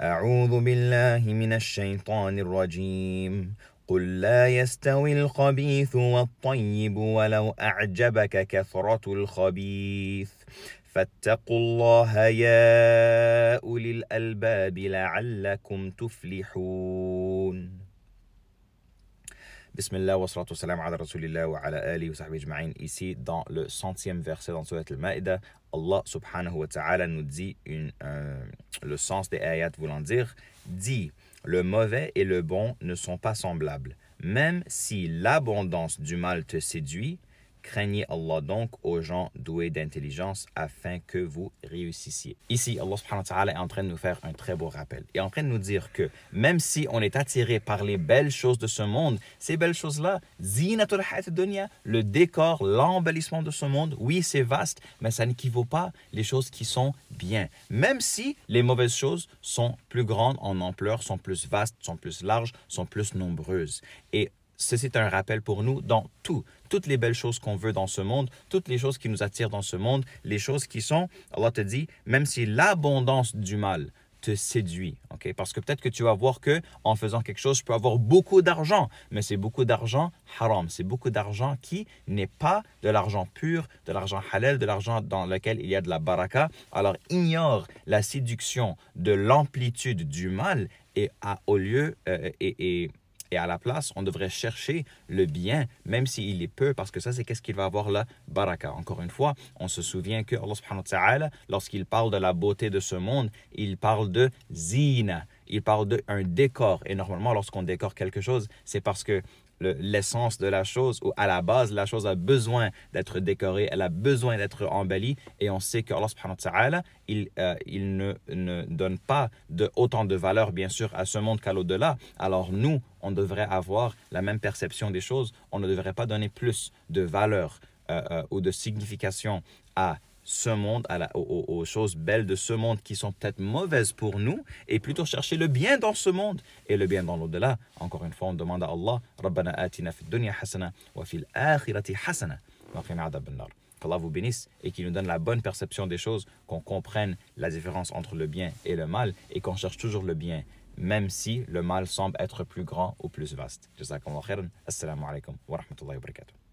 أعوذ بالله من الشيطان الرجيم قل لا يستوي الخبيث والطيب ولو أعجبك كثرة الخبيث فاتقوا الله يا أولي الألباب لعلكم تفلحون Bismillah wa salatu salam ala rasulillah wa ala alihi wa sahbihi ajma'in. Ici, dans le centième verset dans sourate al-Ma'idah, Allah subhanahu wa ta'ala nous dit euh, le sens des ayats voulant dire Dit, le mauvais et le bon ne sont pas semblables. Même si l'abondance du mal te séduit, craignez Allah donc aux gens doués d'intelligence afin que vous réussissiez. Ici, Allah est en train de nous faire un très beau rappel Il est en train de nous dire que même si on est attiré par les belles choses de ce monde, ces belles choses-là, le décor, l'embellissement de ce monde, oui, c'est vaste, mais ça n'équivaut pas les choses qui sont bien. Même si les mauvaises choses sont plus grandes en ampleur, sont plus vastes, sont plus larges, sont plus nombreuses. Et Ceci est un rappel pour nous dans tout, toutes les belles choses qu'on veut dans ce monde, toutes les choses qui nous attirent dans ce monde, les choses qui sont, Allah te dit, même si l'abondance du mal te séduit, ok? Parce que peut-être que tu vas voir que en faisant quelque chose, je peux avoir beaucoup d'argent, mais c'est beaucoup d'argent haram, c'est beaucoup d'argent qui n'est pas de l'argent pur, de l'argent halal, de l'argent dans lequel il y a de la baraka. Alors ignore la séduction de l'amplitude du mal et au lieu euh, et, et et à la place, on devrait chercher le bien, même s'il est peu, parce que ça, c'est qu'est-ce qu'il va avoir là, baraka. Encore une fois, on se souvient que Allah lorsqu'il parle de la beauté de ce monde, il parle de zina il parle d'un décor. Et normalement, lorsqu'on décore quelque chose, c'est parce que l'essence de la chose ou à la base, la chose a besoin d'être décorée, elle a besoin d'être embellie. Et on sait que Allah subhanahu wa il, euh, il ne, donne pas de, autant de valeur, bien sûr, à ce monde qu'à l'au-delà. Alors nous, on devrait avoir la même perception des choses. On ne devrait pas donner plus de valeur euh, euh, ou de signification à ce monde, à aux, choses belles de ce monde qui sont peut-être mauvaises pour nous, et plutôt chercher le bien dans ce monde et le bien dans l'au-delà. Encore une fois, on demande à Allah, Rabbana atina vous bénisse et qu'il nous donne la bonne perception des choses, qu'on comprenne la différence entre le bien et le mal et qu'on cherche toujours le bien, même si le mal semble être plus grand ou plus vaste. Assalamu alaikum wa rahmatullahi wa barakatuh.